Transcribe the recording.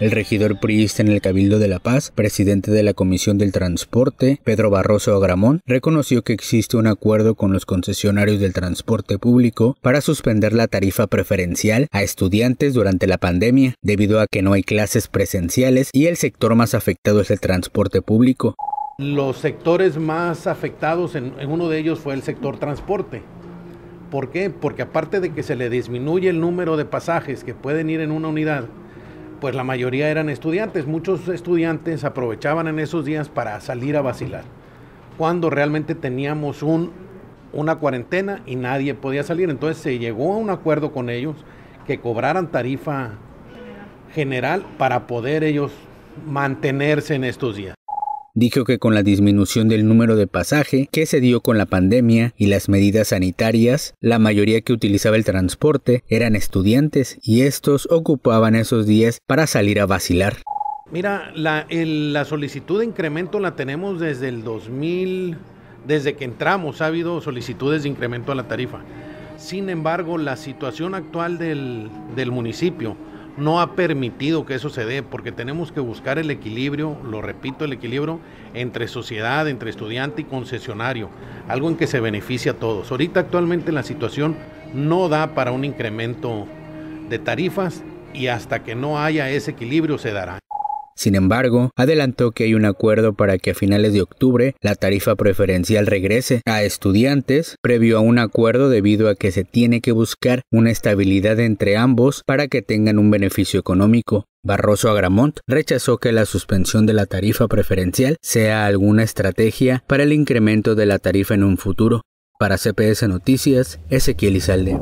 el regidor priista en el Cabildo de La Paz, presidente de la Comisión del Transporte, Pedro Barroso Agramón, reconoció que existe un acuerdo con los concesionarios del transporte público para suspender la tarifa preferencial a estudiantes durante la pandemia, debido a que no hay clases presenciales y el sector más afectado es el transporte público. Los sectores más afectados, en, en uno de ellos fue el sector transporte. ¿Por qué? Porque aparte de que se le disminuye el número de pasajes que pueden ir en una unidad, pues la mayoría eran estudiantes. Muchos estudiantes aprovechaban en esos días para salir a vacilar, cuando realmente teníamos una cuarentena y nadie podía salir. Entonces se llegó a un acuerdo con ellos que cobraran tarifa general para poder ellos mantenerse en estos días. Dijo que con la disminución del número de pasaje que se dio con la pandemia y las medidas sanitarias, la mayoría que utilizaba el transporte eran estudiantes y estos ocupaban esos días para salir a vacilar. Mira, la, solicitud de incremento la tenemos desde el 2000, desde que entramos ha habido solicitudes de incremento a la tarifa. Sin embargo, la situación actual del, del municipio, no ha permitido que eso se dé, porque tenemos que buscar el equilibrio, lo repito, el equilibrio entre sociedad, entre estudiante y concesionario, algo en que se beneficia a todos. Ahorita actualmente la situación no da para un incremento de tarifas y hasta que no haya ese equilibrio se dará. Sin embargo, adelantó que hay un acuerdo para que a finales de octubre la tarifa preferencial regrese a estudiantes, previo a un acuerdo debido a que se tiene que buscar una estabilidad entre ambos para que tengan un beneficio económico. Barroso Agramont rechazó que la suspensión de la tarifa preferencial sea alguna estrategia para el incremento de la tarifa en un futuro. Para CPS Noticias, Ezequiel Izalde.